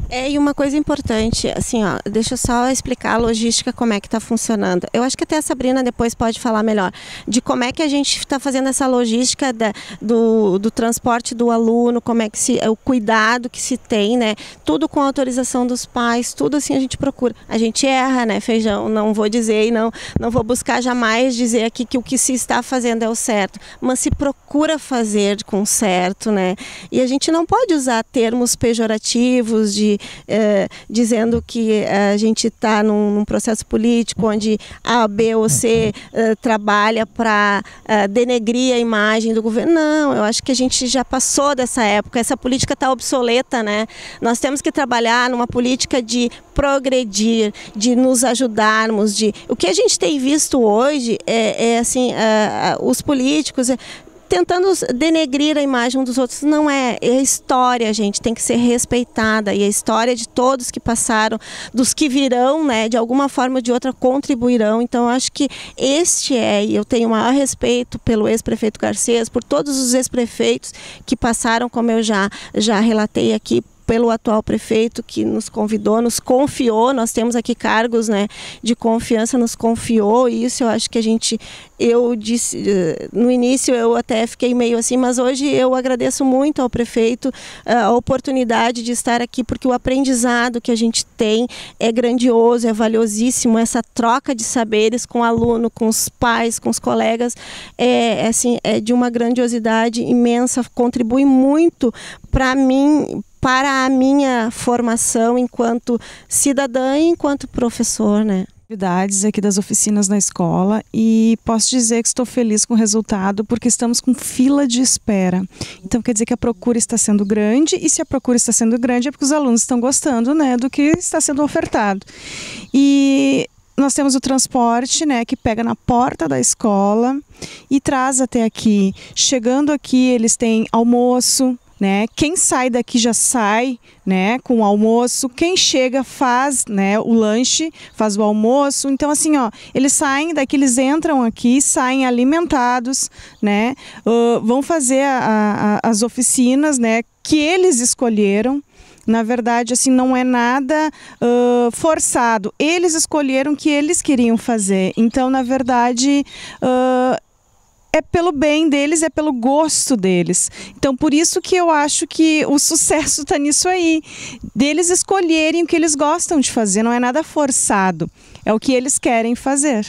Speaker 3: É, e uma coisa importante, assim, ó, deixa eu só explicar a logística, como é que está funcionando. Eu acho que até a Sabrina depois pode falar melhor de como é que a gente está fazendo essa logística da, do, do transporte do aluno, como é que se, o cuidado que se tem, né? Tudo com autorização dos pais, tudo assim a gente procura. A gente erra, né, feijão? Não vou dizer e não, não vou buscar jamais dizer aqui que o que se está fazendo é o certo, mas se procura fazer com certo, né? E a gente não pode usar termos pejorativos de eh, dizendo que eh, a gente está num, num, processo político onde A, B ou C eh, trabalha para denegrir a imagem do governo. Não, eu acho que a gente já passou dessa época. Essa política está obsoleta, né? Nós temos que trabalhar numa política de progredir, de nos ajudarmos, de o que a gente tem visto hoje é, é assim, uh, os políticos tentando denegrir a imagem um dos outros. Não é. É história, gente, tem que ser respeitada. E a história de todos que passaram, dos que virão, né, de alguma forma ou de outra, contribuirão. Então, acho que este é, e eu tenho o maior respeito pelo ex-prefeito Garcês, por todos os ex-prefeitos que passaram, como eu já, já relatei aqui, pelo atual prefeito que nos convidou, nos confiou, nós temos aqui cargos né, de confiança, nos confiou isso, eu acho que a gente, eu disse, eh, no início eu até fiquei meio assim, mas hoje eu agradeço muito ao prefeito eh, a oportunidade de estar aqui, porque o aprendizado que a gente tem é grandioso, é valiosíssimo, essa troca de saberes com o aluno, com os pais, com os colegas, é, é assim, é de uma grandiosidade imensa, contribui muito para mim, para a minha formação enquanto cidadã e enquanto professor, né?
Speaker 6: atividades aqui das oficinas na escola e posso dizer que estou feliz com o resultado porque estamos com fila de espera. Então quer dizer que a procura está sendo grande e se a procura está sendo grande é porque os alunos estão gostando, né, do que está sendo ofertado. E nós temos o transporte, né, que pega na porta da escola e traz até aqui. Chegando aqui, eles têm almoço, né? Quem sai daqui já sai, né, com o almoço. Quem chega faz, né, o lanche, faz o almoço. Então assim, ó, eles saem daqui, eles entram aqui, saem alimentados, né? Uh, vão fazer a, a, as oficinas, né, que eles escolheram. Na verdade, assim, não é nada uh, forçado. Eles escolheram o que eles queriam fazer. Então, na verdade, uh, é pelo bem deles, é pelo gosto deles. Então, por isso que eu acho que o sucesso está nisso aí, deles escolherem o que eles gostam de fazer, não é nada forçado, é o que eles querem fazer.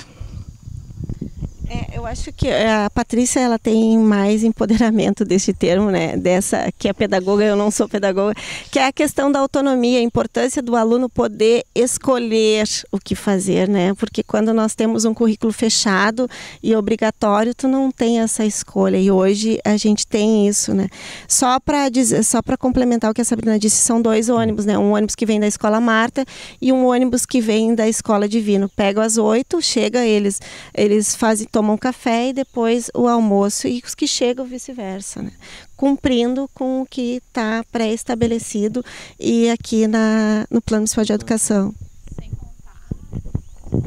Speaker 3: É, eu acho que a Patrícia ela tem mais empoderamento desse termo, né? Dessa que é pedagoga, eu não sou pedagoga, que é a questão da autonomia, a importância do aluno poder escolher o que fazer, né? Porque quando nós temos um currículo fechado e obrigatório, tu não tem essa escolha. E hoje a gente tem isso, né? Só para dizer, só para complementar o que a Sabrina disse, são dois ônibus, né? Um ônibus que vem da escola Marta e um ônibus que vem da escola Divino. Pega às oito, chega eles, eles fazem tomam café e depois o almoço, e os que chegam vice-versa, né? cumprindo com o que está pré-estabelecido e aqui na, no Plano Municipal de Educação. Sem contar.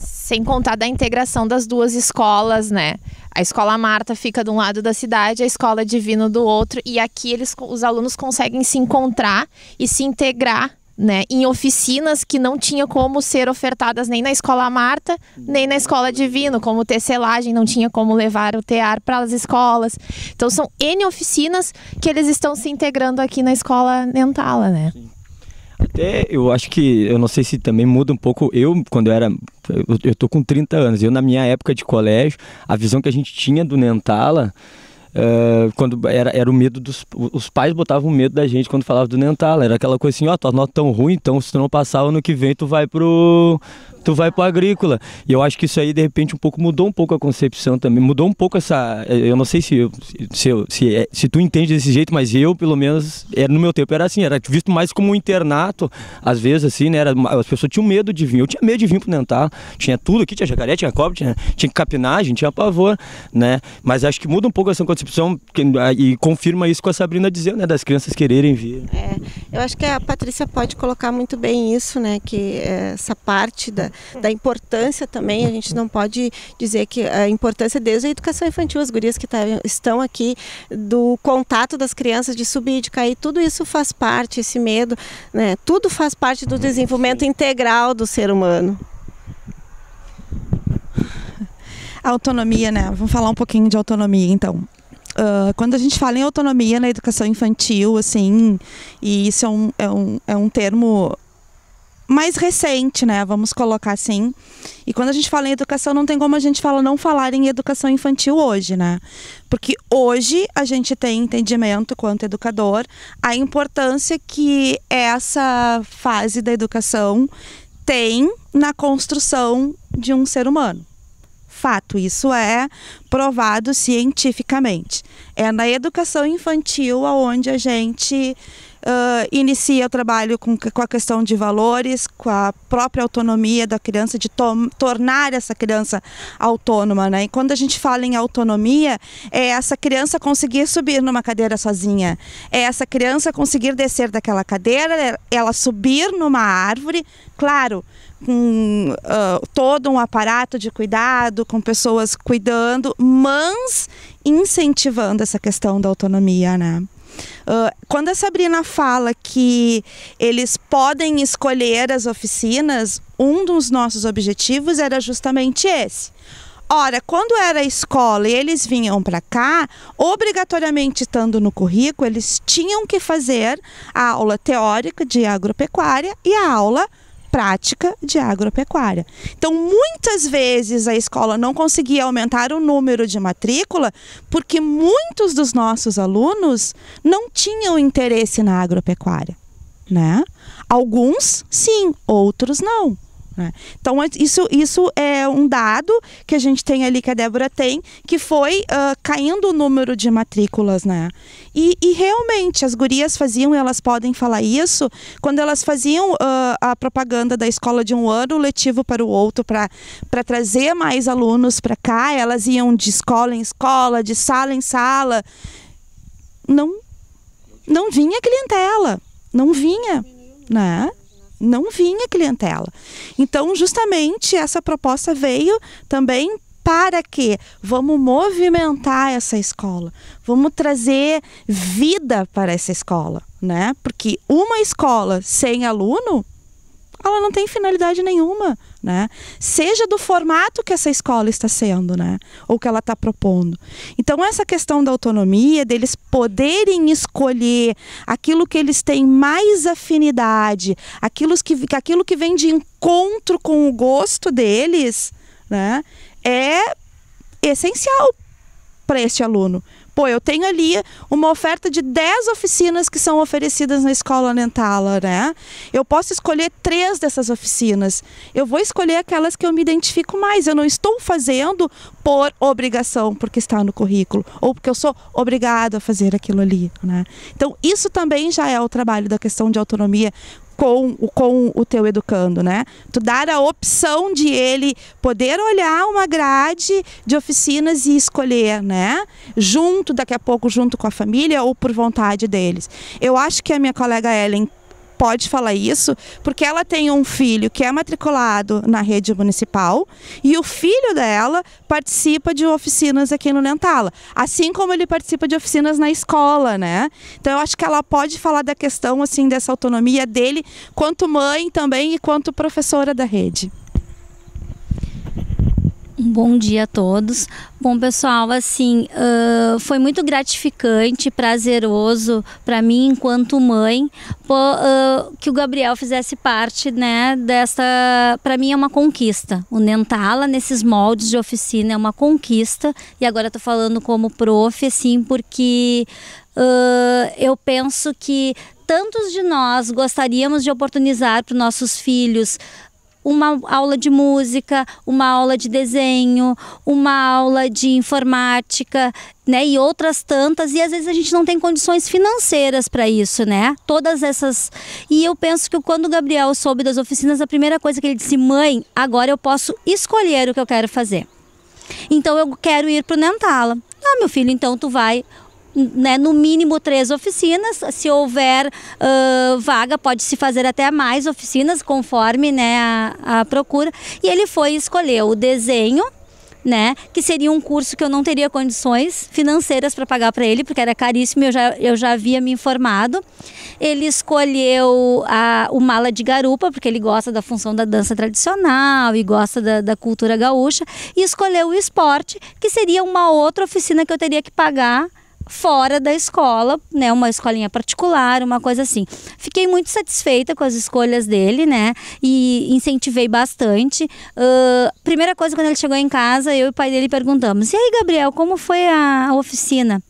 Speaker 4: Sem contar da integração das duas escolas, né? A escola Marta fica de um lado da cidade, a escola Divino do outro, e aqui eles, os alunos conseguem se encontrar e se integrar né, em oficinas que não tinha como ser ofertadas nem na escola Marta, nem na escola Divino, como tecelagem, não tinha como levar o tear para as escolas. Então são N oficinas que eles estão se integrando aqui na escola Nentala, né? Sim.
Speaker 1: Até eu acho que, eu não sei se também muda um pouco. Eu, quando eu era. Eu, eu tô com 30 anos, eu na minha época de colégio, a visão que a gente tinha do Nentala ah, quando era, era o medo dos. Os pais botavam medo da gente quando falava do Nentala. Era aquela coisa assim, ó, oh, tua tá nota tão ruim, então se tu não passar ano que vem, tu vai pro tu vai para agrícola. E eu acho que isso aí, de repente, um pouco mudou um pouco a concepção também, mudou um pouco essa. Eh, eu não sei se, eu, se, eu, se, é, se, tu entende desse jeito, mas eu, pelo menos, era, é, no meu tempo era assim, era visto mais como um internato, às vezes, assim, né? Era, as pessoas tinham medo de vir. Eu tinha medo de vir pro Nentar, tinha tudo aqui, tinha jacaré, tinha cobra, tinha, tinha capinagem, tinha pavor, né? Mas acho que muda um pouco essa concepção que, ah, e confirma isso com a Sabrina dizendo, né? Das crianças quererem vir.
Speaker 3: É, eu acho que a Patrícia pode colocar muito bem isso, né? Que essa parte da, da importância também, a gente não pode dizer que a importância desde a educação infantil, as gurias que tá, estão aqui, do contato das crianças, de subir, de cair, tudo isso faz parte, esse medo, né? Tudo faz parte do desenvolvimento integral do ser humano.
Speaker 4: A autonomia, né? Vamos falar um pouquinho de autonomia, então. Uh, quando a gente fala em autonomia na educação infantil, assim, e isso é um, é um, é um termo mais recente, né? Vamos colocar assim. E quando a gente fala em educação, não tem como a gente falar não falar em educação infantil hoje, né? Porque hoje a gente tem entendimento quanto educador a importância que essa fase da educação tem na construção de um ser humano. Fato, isso é provado cientificamente. É na educação infantil aonde a gente uh, inicia o trabalho com, com, a questão de valores, com a própria autonomia da criança, de to tornar essa criança autônoma. Né? E quando a gente fala em autonomia, é essa criança conseguir subir numa cadeira sozinha, é essa criança conseguir descer daquela cadeira, é, ela subir numa árvore, claro, com uh, todo um aparato de cuidado, com pessoas cuidando, mas incentivando essa questão da autonomia, né? Ah, quando a Sabrina fala que eles podem escolher as oficinas, um dos nossos objetivos era justamente esse. Ora, quando era escola e eles vinham para cá, obrigatoriamente estando no currículo, eles tinham que fazer a aula teórica de agropecuária e a aula prática de agropecuária. Então, muitas vezes a escola não conseguia aumentar o número de matrícula porque muitos dos nossos alunos não tinham interesse na agropecuária, né? Alguns sim, outros não. Né? Então, isso, isso é um dado que a gente tem ali, que a Débora tem, que foi uh, caindo o número de matrículas, né? E, e, realmente, as gurias faziam, e elas podem falar isso, quando elas faziam uh, a propaganda da escola de um ano letivo para o outro, para trazer mais alunos para cá, elas iam de escola em escola, de sala em sala. Não, não vinha clientela, não vinha, né? não vinha clientela. Então, justamente essa proposta veio também para que vamos movimentar essa escola, vamos trazer vida para essa escola, né? Porque uma escola sem aluno ela não tem finalidade nenhuma, né? Seja do formato que essa escola está sendo, né? Ou que ela está propondo. Então essa questão da autonomia, deles poderem escolher aquilo que eles têm mais afinidade, aquilo que, aquilo que vem de encontro com o gosto deles, né? É essencial para este aluno. Pô, eu tenho ali uma oferta de 10 oficinas que são oferecidas na escola Nentala, né? Eu posso escolher três dessas oficinas. Eu vou escolher aquelas que eu me identifico mais. Eu não estou fazendo por obrigação, porque está no currículo, ou porque eu sou obrigado a fazer aquilo ali, né? Então, isso também já é o trabalho da questão de autonomia com, com o teu educando, né? Tu dar a opção de ele poder olhar uma grade de oficinas e escolher, né? Junto, daqui a pouco, junto com a família ou por vontade deles. Eu acho que a minha colega Ellen pode falar isso porque ela tem um filho que é matriculado na rede municipal e o filho dela participa de oficinas aqui no Nentala, assim como ele participa de oficinas na escola, né? Então eu acho que ela pode falar da questão assim dessa autonomia dele, quanto mãe também e quanto professora da rede
Speaker 5: bom dia a todos. Bom, pessoal, assim, uh, foi muito gratificante, prazeroso para mim, enquanto mãe, pô, uh, que o Gabriel fizesse parte, né, desta. Para mim é uma conquista. O Nentala, nesses moldes de oficina, é uma conquista. E agora estou falando como prof, assim, porque. Uh, eu penso que tantos de nós gostaríamos de oportunizar para nossos filhos uma aula de música, uma aula de desenho, uma aula de informática, né, e outras tantas, e às vezes a gente não tem condições financeiras para isso, né? Todas essas. E eu penso que quando o Gabriel soube das oficinas, a primeira coisa que ele disse: mãe, agora eu posso escolher o que eu quero fazer. Então eu quero ir para o Nentala. Ah, meu filho, então tu vai né, no mínimo três oficinas. Se houver uh, vaga, pode-se fazer até mais oficinas, conforme né, a, a procura. E ele foi escolher o desenho, né? Que seria um curso que eu não teria condições financeiras para pagar para ele, porque era caríssimo, eu já, eu já havia me informado. Ele escolheu a, o mala de garupa, porque ele gosta da função da dança tradicional e gosta da, da cultura gaúcha, e escolheu o esporte, que seria uma outra oficina que eu teria que pagar fora da escola, né? Uma escolinha particular, uma coisa assim. Fiquei muito satisfeita com as escolhas dele, né? E incentivei bastante. Uh, primeira coisa, quando ele chegou em casa, eu e o pai dele perguntamos: E aí, Gabriel, como foi a oficina?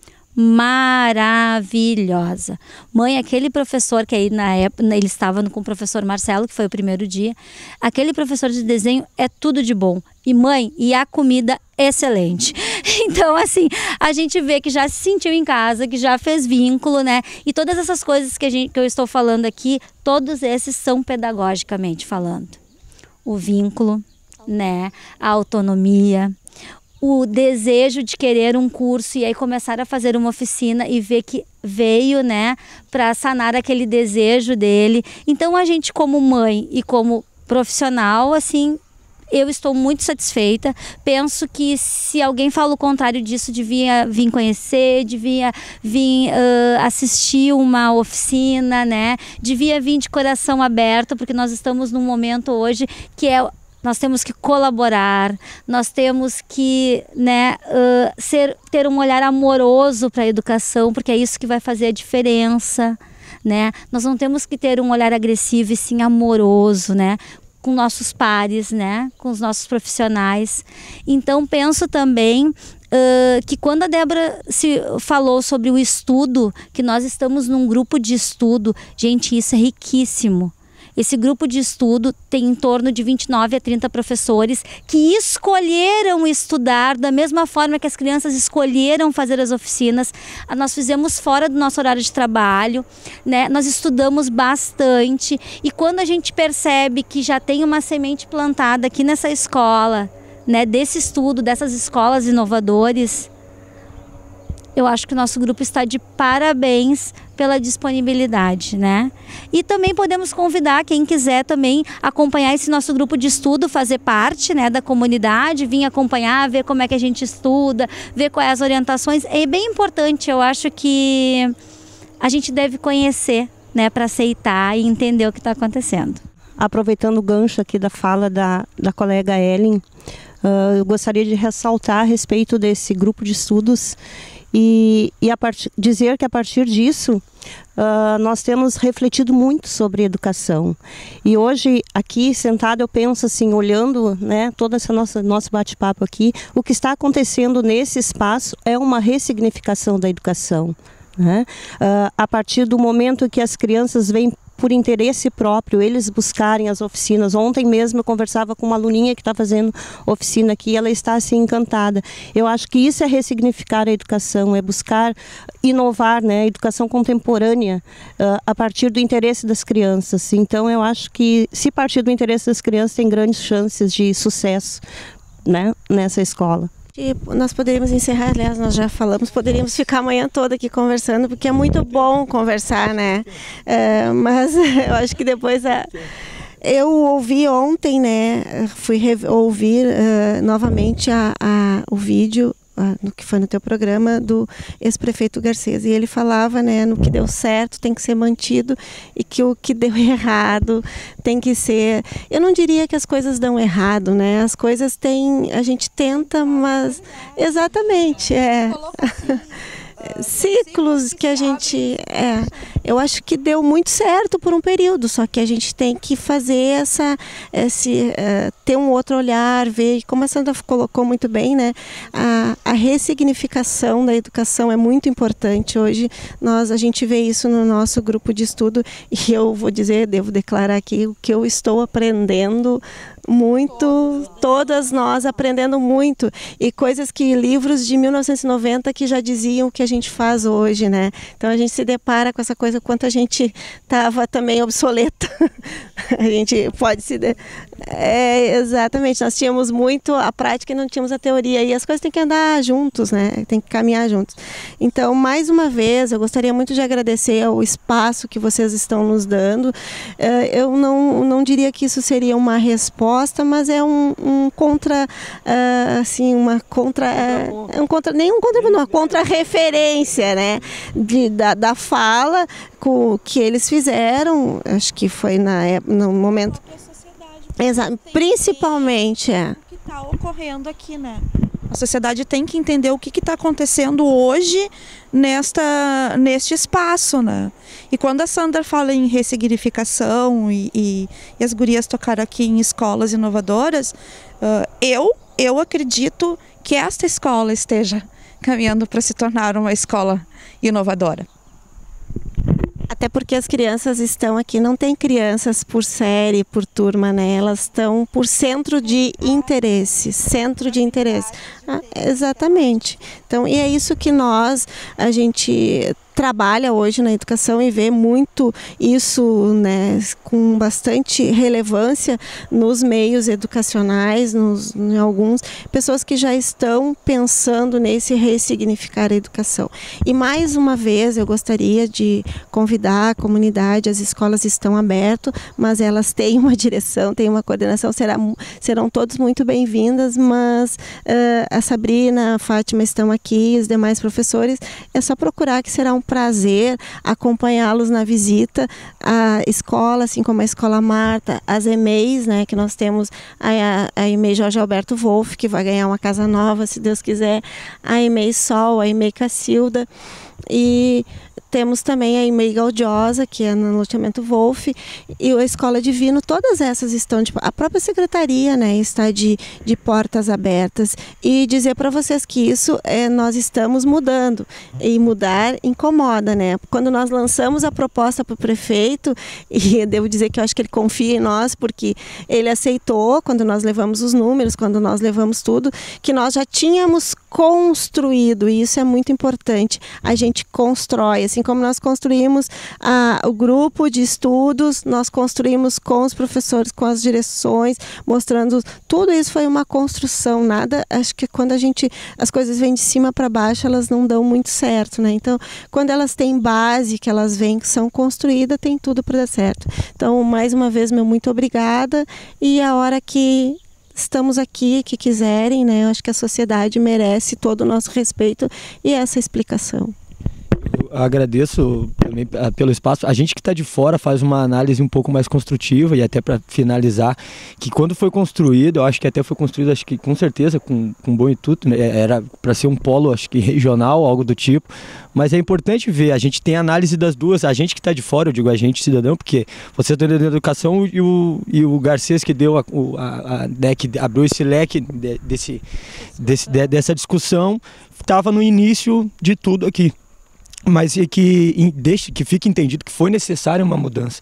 Speaker 5: maravilhosa. Mãe, aquele professor que aí na época né, ele estava com o professor Marcelo, que foi o primeiro dia, aquele professor de desenho é tudo de bom. E mãe, e a comida excelente. Então, assim, a gente vê que já se sentiu em casa, que já fez vínculo, né? E todas essas coisas que, a gente, que eu estou falando aqui, todos esses são pedagogicamente falando. O vínculo, né? A autonomia, o desejo de querer um curso e aí começar a fazer uma oficina e ver que veio, né, para sanar aquele desejo dele. Então a gente como mãe e como profissional, assim, eu estou muito satisfeita. Penso que se alguém fala o contrário disso, devia vir conhecer, devia vir uh, assistir uma oficina, né? Devia vir de coração aberto, porque nós estamos num momento hoje que é nós temos que colaborar, nós temos que né, uh, ser, ter um olhar amoroso para a educação, porque é isso que vai fazer a diferença. Né? Nós não temos que ter um olhar agressivo e sim amoroso, né? com nossos pares, né? Com os nossos profissionais. Então penso também Uh, que quando a Débora se falou sobre o estudo, que nós estamos num grupo de estudo, gente, isso é riquíssimo. Esse grupo de estudo tem em torno de 29 a 30 professores que escolheram estudar da mesma forma que as crianças escolheram fazer as oficinas. Ah, nós fizemos fora do nosso horário de trabalho, né? Nós estudamos bastante e quando a gente percebe que já tem uma semente plantada aqui nessa escola, né, desse estudo, dessas escolas inovadoras, eu acho que o nosso grupo está de parabéns pela disponibilidade, né? E também podemos convidar quem quiser também acompanhar esse nosso grupo de estudo, fazer parte, né, da comunidade, vir acompanhar, ver como é que a gente estuda, ver quais as orientações. É bem importante, eu acho que a gente deve conhecer, né, para aceitar e entender o que está acontecendo.
Speaker 7: Aproveitando o gancho aqui da fala da, da colega Ellen, ah, eu gostaria de ressaltar a respeito desse grupo de estudos e, e part... dizer que a partir disso uh, nós temos refletido muito sobre educação e hoje aqui sentado eu penso assim olhando né toda essa nossa nosso bate-papo aqui o que está acontecendo nesse espaço é uma ressignificação da educação né? Uh, a partir do momento que as crianças vêm por interesse próprio, eles buscarem as oficinas. Ontem mesmo eu conversava com uma aluninha que está fazendo oficina aqui e ela está assim encantada. Eu acho que isso é ressignificar a educação, é buscar inovar, né, a educação contemporânea uh, a partir do interesse das crianças. Então eu acho que se partir do interesse das crianças tem grandes chances de sucesso, né, nessa escola
Speaker 3: que nós poderíamos encerrar, aliás, nós já falamos, poderíamos ficar a manhã toda aqui conversando, porque é muito bom conversar, né? É, mas eu acho que depois a. Eu ouvi ontem, né? Fui ouvir uh, novamente a, a, o vídeo no que foi no teu programa do ex-prefeito Garcês e ele falava, né, no que deu certo tem que ser mantido e que o que deu errado tem que ser. Eu não diria que as coisas dão errado, né? As coisas têm, a gente tenta, mas exatamente é assim, né? ciclos que a gente é eu acho que deu muito certo por um período, só que a gente tem que fazer essa, esse, uh, ter um outro olhar, ver, como a Sandra colocou muito bem, né? A, a ressignificação da educação é muito importante hoje. Nós, a gente vê isso no nosso grupo de estudo e eu vou dizer, devo declarar aqui o que eu estou aprendendo muito, todas nós aprendendo muito e coisas que livros de 1990 que já diziam o que a gente faz hoje, né? Então a gente se depara com essa coisa coisa quanto a gente estava também obsoleta. a gente pode se é, exatamente. Nós tínhamos muito a prática e não tínhamos a teoria. E as coisas têm que andar juntos, né? Tem que caminhar juntos. Então, mais uma vez, eu gostaria muito de agradecer o espaço que vocês estão nos dando. É, eu não, não diria que isso seria uma resposta, mas é um, um contra, ah, assim, uma contra, é, é um contra, nem um contra, uma contra referência, né? De, da, da fala com, que eles fizeram. Acho que foi na, no momento Exato. Principalmente,
Speaker 4: é. O que está ocorrendo aqui, né? A sociedade tem que entender o que está acontecendo hoje nesta, neste espaço, né? E quando a Sandra fala em ressignificação e, e, e as gurias tocaram aqui em escolas inovadoras, uh, eu, eu acredito que esta escola esteja caminhando para se tornar uma escola inovadora. Até porque as crianças
Speaker 3: estão aqui, não tem crianças por série, por turma, né? Elas estão por centro de interesse, centro de interesse. Ah, exatamente. Então, e é isso que nós, a gente trabalha hoje na educação e vê muito isso né, com bastante relevância nos meios educacionais, nos, em alguns, pessoas que já estão pensando nesse ressignificar a educação. E mais uma vez eu gostaria de convidar a comunidade, as escolas estão abertas, mas elas têm uma direção, têm uma coordenação, será, serão todos muito bem-vindas, mas uh, a Sabrina, a Fátima estão aqui, os demais professores. É só procurar que será um prazer acompanhá-los na visita à escola, assim como a Escola Marta, as EMEIs, né, que nós temos a, a, a EMEI Jorge Alberto Wolff, que vai ganhar uma casa nova, se Deus quiser, a EMEI Sol, a EMEI Cacilda. E temos também a Imei Gaudiosa, que é no loteamento Wolf, e a Escola Divino, todas essas estão tipo, a própria secretaria, né, está de, de portas abertas e dizer para vocês que isso é nós estamos mudando e mudar incomoda, né? Quando nós lançamos a proposta para o prefeito e devo dizer que eu acho que ele confia em nós porque ele aceitou quando nós levamos os números, quando nós levamos tudo, que nós já tínhamos construído e isso é muito importante. A gente constrói assim, Assim como nós construímos o grupo de estudos, nós construímos com os professores, com as direções, mostrando tudo isso foi uma construção. Nada, acho que quando a gente as coisas vêm de cima para baixo, elas não dão muito certo, né? Então, quando elas têm base, que elas vêm que são construídas, tem tudo para dar certo. Então, mais uma vez, meu muito obrigada e a hora que estamos aqui, que quiserem, né? Eu acho que a sociedade merece todo o nosso respeito e essa explicação
Speaker 1: eu agradeço ah, pelo espaço. A gente que está de fora faz uma análise um pouco mais construtiva e até para finalizar, que quando foi construído, eu acho que até foi construído, acho que com certeza com, com bom intuito, né? É, era para ser um polo, acho que regional, algo do tipo. Mas é importante ver, a gente tem análise das duas, a gente que está de fora, eu digo a gente, cidadão, porque você está dentro da educação e o, e o Garcês que deu a, a, a né, que abriu esse leque de, desse, desse, de, dessa discussão, estava no início de tudo aqui mas é que deixe que fique entendido que foi necessária uma mudança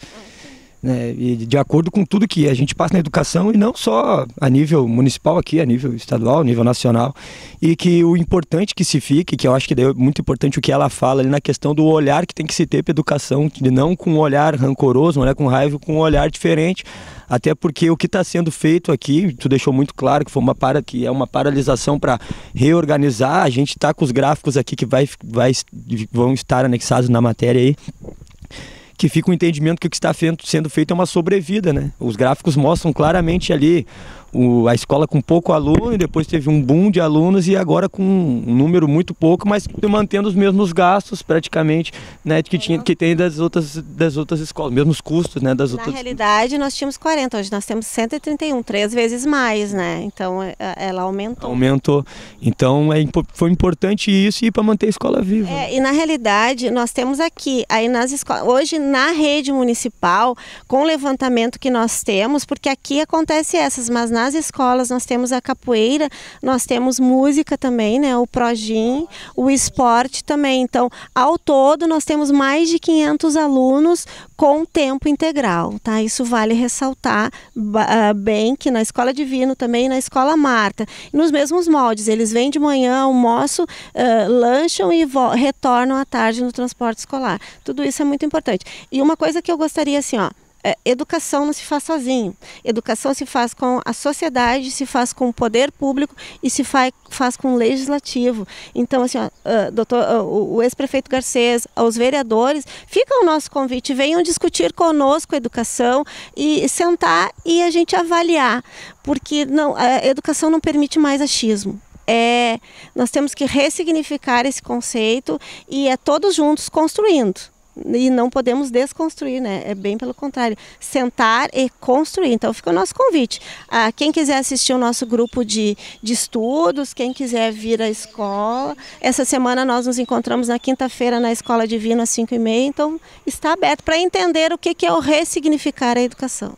Speaker 1: né? E de acordo com tudo que a gente passa na educação e não só a nível municipal aqui, a nível estadual, a nível nacional, e que o importante que se fique, que eu acho que é muito importante o que ela fala ali na questão do olhar que tem que se ter para educação, de não com um olhar rancoroso, um olhar com raiva, com um olhar diferente, até porque o que está sendo feito aqui, tu deixou muito claro que foi uma para que é uma paralisação para reorganizar, a gente está com os gráficos aqui que vai, vai, vão estar anexados na matéria aí que fica o entendimento que o que está sendo feito é uma sobrevida, né? Os gráficos mostram claramente ali o, a escola com pouco aluno, depois teve um boom de alunos e agora com um número muito pouco, mas mantendo os mesmos gastos praticamente né, que, tinha, que tem das outras, das outras escolas, mesmos custos né, das Na outras. Na
Speaker 3: realidade, nós tínhamos 40, hoje nós temos 131, três vezes mais, né? Então é, é, ela aumentou.
Speaker 1: Aumentou. Então é, foi importante isso e para manter a escola viva.
Speaker 3: É, e na realidade, nós temos aqui, aí nas escolas, hoje na rede municipal, com o levantamento que nós temos, porque aqui acontece essas, mas na nas escolas nós temos a capoeira, nós temos música também, né? O progin o esporte também. Então, ao todo nós temos mais de 500 alunos com tempo integral, tá? Isso vale ressaltar uh, bem que na escola Divino também na escola Marta, nos mesmos moldes, eles vêm de manhã, almoço, uh, lancham e retornam à tarde no transporte escolar. Tudo isso é muito importante. E uma coisa que eu gostaria assim, ó, é, educação não se faz sozinho. Educação se faz com a sociedade, se faz com o poder público e se faz, faz com o legislativo. Então, assim, ó, ah, doutor, ah, o ex-prefeito Garcês, aos vereadores, fica o nosso convite, venham discutir conosco a educação e sentar e a gente avaliar, porque não, a educação não permite mais achismo. É, nós temos que ressignificar esse conceito e é todos juntos construindo e não podemos desconstruir, né? É bem pelo contrário, sentar e construir. Então fica o nosso convite. Ah, quem quiser assistir o nosso grupo de, de estudos, quem quiser vir à escola, essa semana nós nos encontramos na quinta-feira na Escola Divina às 5 e meia, então está aberto para entender o que, que é o ressignificar a educação.